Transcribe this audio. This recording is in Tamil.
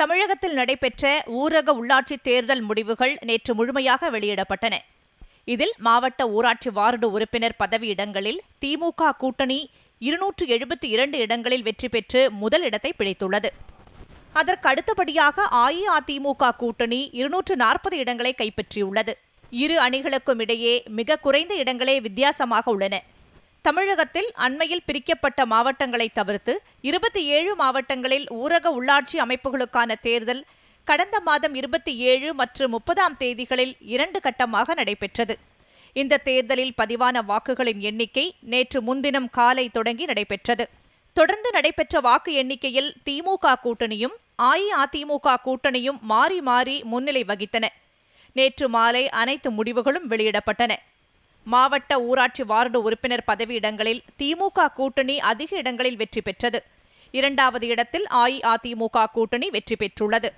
தமிழகத்தில் நடைபெற்ற ஊரக உள்ளாட்சி தேர்தல் முடிவுகள் நேற்று முழுமையாக வெளியிடப்பட்டன இதில் மாவட்ட ஊராட்சி வார்டு உறுப்பினர் பதவி இடங்களில் திமுக கூட்டணி இருநூற்று எழுபத்தி இரண்டு இடங்களில் வெற்றி பெற்று முதல் இடத்தை பிடித்துள்ளது அதற்கு அடுத்தபடியாக அஇஅதிமுக கூட்டணி இருநூற்று நாற்பது இடங்களை கைப்பற்றியுள்ளது இரு அணிகளுக்கும் இடையே மிக குறைந்த இடங்களே வித்தியாசமாக உள்ளன தமிழகத்தில் அண்மையில் பிரிக்கப்பட்ட மாவட்டங்களை தவிர்த்து இருபத்தி ஏழு மாவட்டங்களில் ஊரக உள்ளாட்சி அமைப்புகளுக்கான தேர்தல் கடந்த மாதம் இருபத்தி ஏழு மற்றும் முப்பதாம் தேதிகளில் இரண்டு கட்டமாக நடைபெற்றது இந்த தேர்தலில் பதிவான வாக்குகளின் எண்ணிக்கை நேற்று முன்தினம் காலை தொடங்கி நடைபெற்றது தொடர்ந்து நடைபெற்ற வாக்கு எண்ணிக்கையில் திமுக கூட்டணியும் அஇஅதிமுக கூட்டணியும் மாறி மாறி முன்னிலை வகித்தன நேற்று மாலை அனைத்து முடிவுகளும் வெளியிடப்பட்டன மாவட்ட ஊராட்சி வார்டு உறுப்பினர் பதவியிடங்களில் திமுக கூட்டணி அதிக இடங்களில் வெற்றி பெற்றது இரண்டாவது இடத்தில் அஇஅதிமுக கூட்டணி வெற்றி பெற்றுள்ளது